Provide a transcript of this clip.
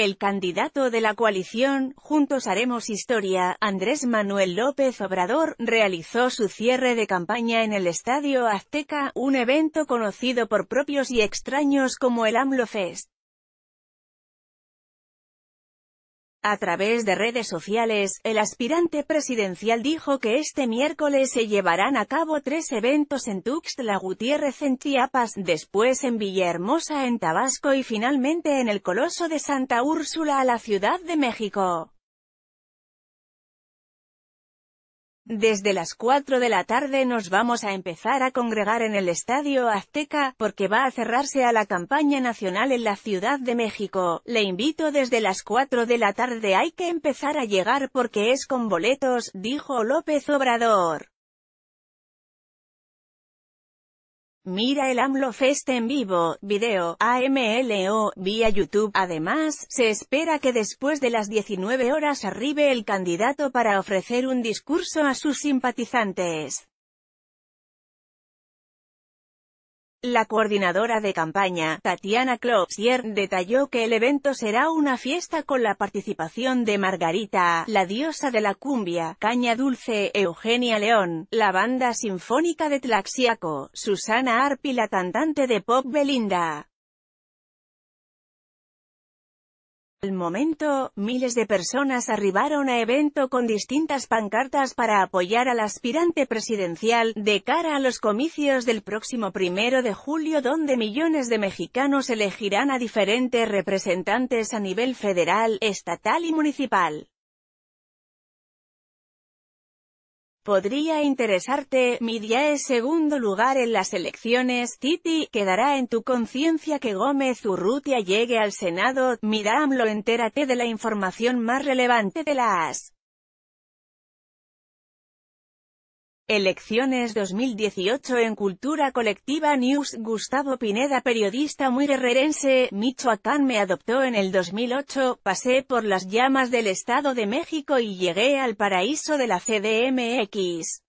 El candidato de la coalición, Juntos Haremos Historia, Andrés Manuel López Obrador, realizó su cierre de campaña en el Estadio Azteca, un evento conocido por propios y extraños como el AMLO Fest. A través de redes sociales, el aspirante presidencial dijo que este miércoles se llevarán a cabo tres eventos en Tuxtla Gutiérrez en Chiapas, después en Villahermosa en Tabasco y finalmente en el Coloso de Santa Úrsula a la Ciudad de México. Desde las 4 de la tarde nos vamos a empezar a congregar en el Estadio Azteca, porque va a cerrarse a la campaña nacional en la Ciudad de México. Le invito desde las 4 de la tarde hay que empezar a llegar porque es con boletos, dijo López Obrador. Mira el AMLO Fest en vivo, video, AMLO, vía YouTube. Además, se espera que después de las 19 horas arribe el candidato para ofrecer un discurso a sus simpatizantes. La coordinadora de campaña, Tatiana Klopsier, detalló que el evento será una fiesta con la participación de Margarita, la diosa de la cumbia, Caña Dulce, Eugenia León, la banda sinfónica de Tlaxiaco, Susana Arpi la cantante de pop Belinda, Al momento, miles de personas arribaron a evento con distintas pancartas para apoyar al aspirante presidencial, de cara a los comicios del próximo primero de julio donde millones de mexicanos elegirán a diferentes representantes a nivel federal, estatal y municipal. Podría interesarte, Midia es segundo lugar en las elecciones, Titi, quedará en tu conciencia que Gómez Urrutia llegue al Senado, mira AMLO entérate de la información más relevante de las. Elecciones 2018 en Cultura Colectiva News Gustavo Pineda periodista muy guerrerense, Michoacán me adoptó en el 2008, pasé por las llamas del Estado de México y llegué al paraíso de la CDMX.